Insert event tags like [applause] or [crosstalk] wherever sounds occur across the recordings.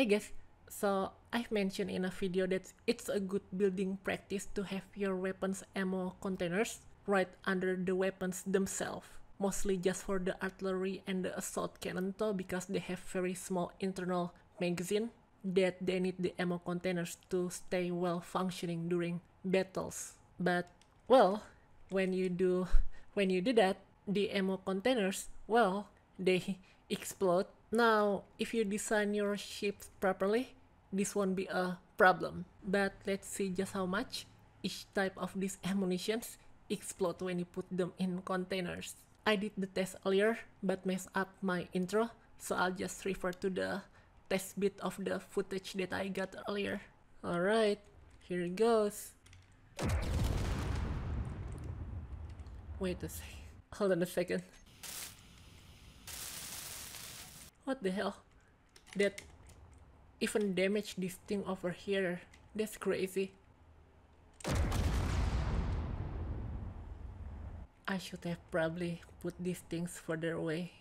Hey guys, so I've mentioned in a video that it's a good building practice to have your weapons ammo containers right under the weapons themselves. Mostly just for the artillery and the assault cannon though because they have very small internal magazine that they need the ammo containers to stay well functioning during battles. But well, when you do when you do that, the ammo containers, well, they [laughs] explode now, if you design your ships properly, this won't be a problem. But let's see just how much each type of these ammunitions explode when you put them in containers. I did the test earlier, but messed up my intro, so I'll just refer to the test bit of the footage that I got earlier. Alright, here it goes. Wait a sec. Hold on a second. What the hell? That even damage this thing over here. That's crazy. I should have probably put these things further away.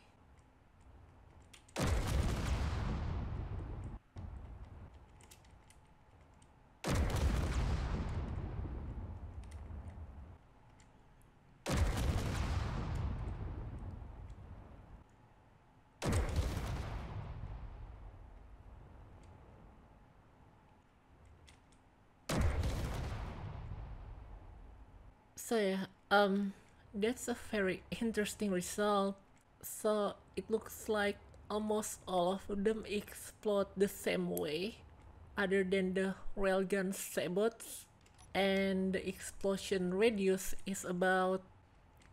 So yeah, um, that's a very interesting result. So it looks like almost all of them explode the same way, other than the railgun sabots, and the explosion radius is about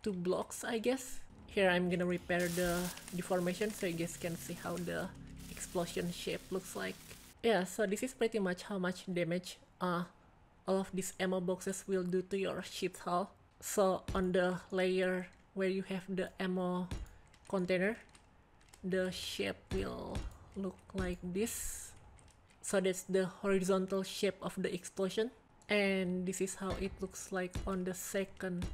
two blocks, I guess. Here I'm gonna repair the deformation so you guys can see how the explosion shape looks like. Yeah, so this is pretty much how much damage uh, all of these ammo boxes will do to your ship hull. So on the layer where you have the ammo container, the shape will look like this. So that's the horizontal shape of the explosion. And this is how it looks like on the second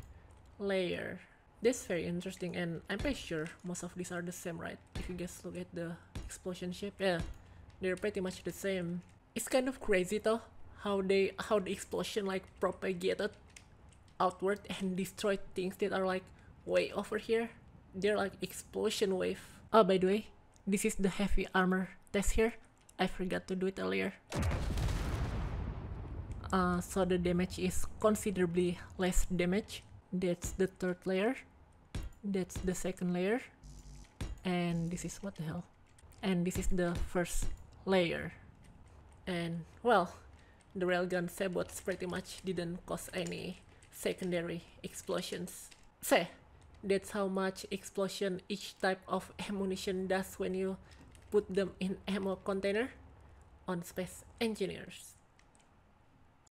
layer. That's very interesting and I'm pretty sure most of these are the same, right? If you guys look at the explosion shape, yeah, they're pretty much the same. It's kind of crazy though how they how the explosion like propagated outward and destroyed things that are like way over here they're like explosion wave oh by the way this is the heavy armor test here i forgot to do it earlier uh, so the damage is considerably less damage that's the third layer that's the second layer and this is what the hell and this is the first layer and well the railgun sabots pretty much didn't cause any secondary explosions. Say, that's how much explosion each type of [laughs] ammunition does when you put them in ammo container on Space Engineers.